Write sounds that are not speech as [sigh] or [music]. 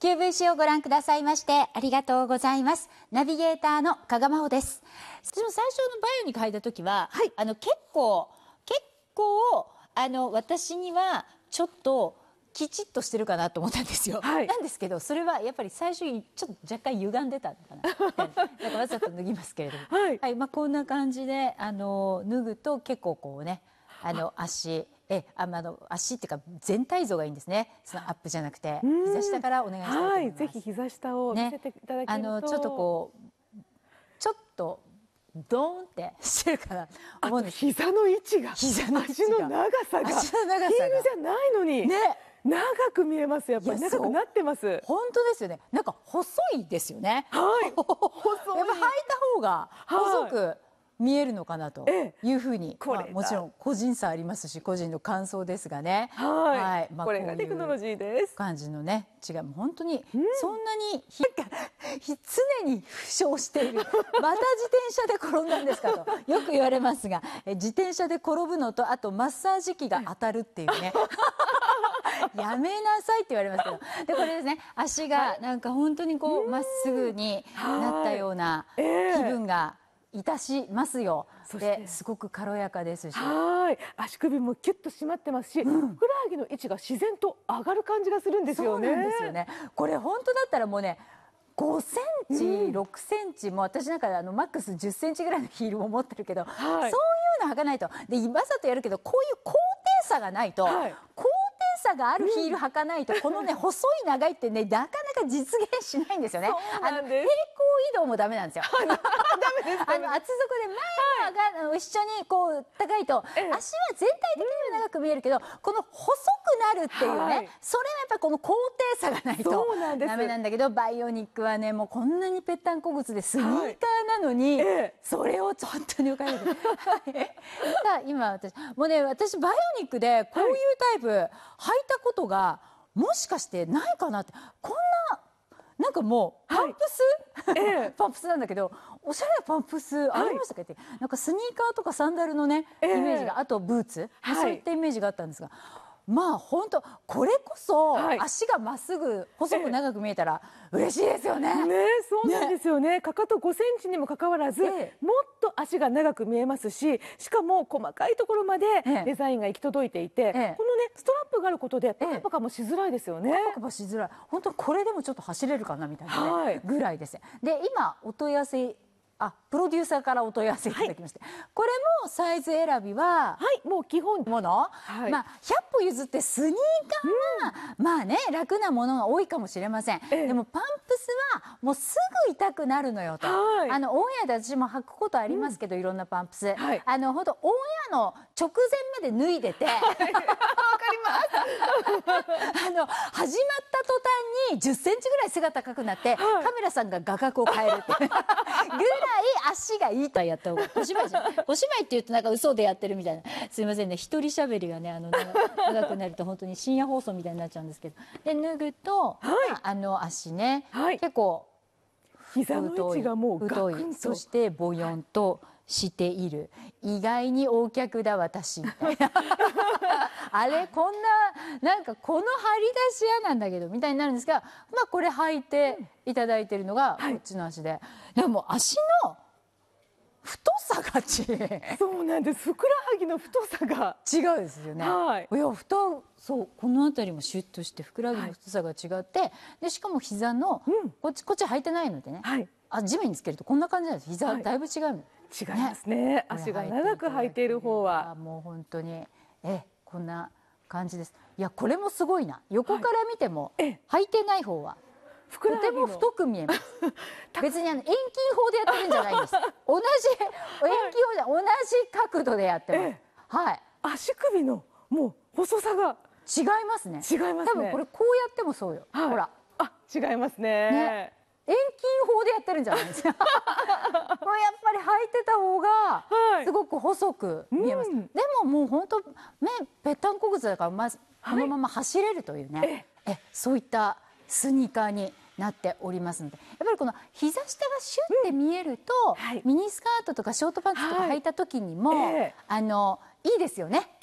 QVC をご覧くださいましてありがとうございますナビゲーターの加賀真帆です私も最初のバイオに書いた時は、はい、あの結構結構あの私にはちょっときちっとしてるかなと思ったんですよ、はい、なんですけどそれはやっぱり最初にちょっと若干歪んでたのかな [laughs] なんかわざと脱ぎますけれども、はい、はい、まあ、こんな感じであの脱ぐと結構こうねあの足えあの足っていうか全体像がいいんですねそのアップじゃなくて膝下からお願いしたいと思います、はい、ぜひ膝下をね、あのちょっとこうちょっとドーンってしてるから思うんです膝の位置が膝の足の長さが長さがヒールじゃないのにね長く見えますやっぱり長くなってます本当ですよねなんか細いですよねはい細い [laughs] やっぱ履いた方が細く、はい見えるのかなというふうに、まあ、もちろん個人差ありますし個人の感想ですがねはい、まあ、これがテクノロジーです感じのね違いも本当にそんなにひ、うん、常に負傷している [laughs] また自転車で転んだんですかとよく言われますが自転車で転ぶのとあとマッサージ機が当たるっていうね。[laughs] やめなさいって言われますけどでこれですね足がなんか本当にこうまっすぐになったような気分がいたしますよ。ですごく軽やかですし、はい足首もキュッと締まってますし、うん、ふくらはぎの位置が自然と上がる感じがするんですよね。そうなんですよね。これ本当だったらもうね。5センチ、うん、6センチも私なんかあのマックス10センチぐらいのヒールを持ってるけど、はい、そういうの履かないとで今とやるけどこういう高低差がないと、はい、高低差があるヒール履かないと、うん、このね細い長いってねなかなか実現しないんですよね。あの平移動もダメなんですよ。[laughs] ダメです。あの厚底で前が、はい、一緒にこう高いと足は全体的には長く見えるけど、この細くなるっていうね、はい、それはやっぱこの高低差がないとダメなんだけどバイオニックはねもうこんなにぺったんこ靴でスニーカーなのに、はい、それをちょっとにおかれて。[laughs] さあ今私もうね私バイオニックでこういうタイプ、履いたことがもしかしてないかなってこんななんかもうパンプス、はい [laughs] パンプスなんだけどおしゃれなパンプスありましたっけ、はい、ってなんかスニーカーとかサンダルのね、イメージがあとブーツ、そういったイメージがあったんですがまあ本当これこそ足がまっすぐ細く長く見えたら嬉しいですよね。ねそうなんですよね、ね、かかと5センチにもかかわらず、もっと足が長く見えますししかも細かいところまでデザインが行き届いていて、このねストラップがあることでパカパカもしづらいですよね。パカパカしづらい本当これでもちょっと走れるかなみたいな、ねはい、ぐらいです。で今お問い合わせあプロデューサーからお問い合わせいただきまして、はい、これもサイズ選びは、はい、もう基本もの、はい、まあ、100歩譲ってスニーカーは、うん、まあね楽なものが多いかもしれません、ええ、でもパンプスはもうすぐ痛くなるのよと、はい、あのオンエアで私も履くことありますけど、うん、いろんなパンプス、はい、あの本当オンエアの直前まで脱いでて、はい、分 [laughs] かります [laughs] あの始まっ途端に10センチぐらい背が高くなって、はい、カメラさんが画角を変えるっ [laughs] ぐらい足がいいとやった方がお芝居じゃお芝居って言うとなんか嘘でやってるみたいなすいませんね一人喋りがねあの長くなると本当に深夜放送みたいになっちゃうんですけどで脱ぐと、はい、あの足ね、はい、結構膝の位置がもう太いそしてボヨンと。している意外に大脚だ私みたいなあれこんななんかこの張り出し屋なんだけどみたいになるんですが、まあ、これ履いていただいてるのがこっちの足で、はい、でも足の太さがちそうなんですふくらはぎの太さが違うですよね、はい、いや太そうこの辺りもシュッとしてふくらはぎの太さが違って、はい、でしかも膝の、こっちこっち履いてないのでね、はい、あ地面につけるとこんな感じなんです膝だいぶ違うの、はい、違いますね、ね、足が長く履いている方はもう本当にえこんな感じですいやこれもすごいな横から見ても、はい、履いてない方はとても太く見えます [laughs] 別にあの遠近法でやってるんじゃないんです [laughs] 同じ遠近法じゃ、はい、同じ角度でやってますはい足首のもう細さが違いますね違います、ね、多分これこうやってもそうよ、はい、ほらあ違いますねね遠近法でやってるんじゃないですか [laughs] これやっぱり履いてた方がすごく細く見えます、はいうん、でももう本当目ぺったんこ靴だから、ま、ず、このまま走れるというね、はい、えそういったスニーカーになっておりますのでやっぱりこの膝下がシュって見えると、うんはい、ミニスカートとかショートパンツとか履いた時にも、はい、あのいいですよね。